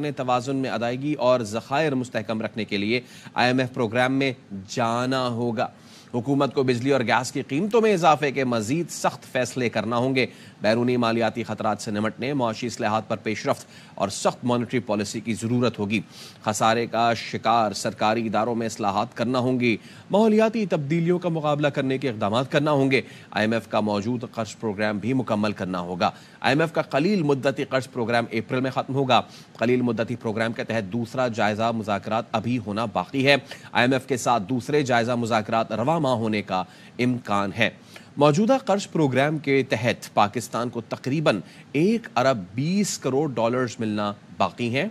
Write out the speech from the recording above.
ने तोज़ुन में अदायगी और ज़खायर मुस्तकम रखने के लिए आई एम एफ प्रोग्राम में जाना होगा हुकूमत को बिजली और गैस की कीमतों में इजाफे के मजीद सख्त फैसले करना होंगे बैरूनी मालियाती खतरा से निमटने मुशी असलाहत पर पेशरफ और सख्त मॉनिटरी पॉलिसी की ज़रूरत होगी खसारे का शिकार सरकारी इदारों में असलाहत करना होंगी माहौलियाती तब्दीलियों का मुकाबला करने के इकदाम करना होंगे आई एम एफ का मौजूद कर्ज प्रोग्राम भी मुकम्मल करना होगा आई एम एफ का कलील मुद्दती कर्ज प्रोग्राम अप्रैल में ख़त्म होगा कलील मुद्दती प्रोग्राम के तहत दूसरा जायजा मुजाकर अभी होना बाकी है आई एम एफ के साथ दूसरे जायजा मुजाकर रवा जमा होने का इम्कान है मौजूदा कर्ज प्रोग्राम के तहत पाकिस्तान को तकरीबन एक अरब बीस करोड़ डॉलर्स मिलना बाकी हैं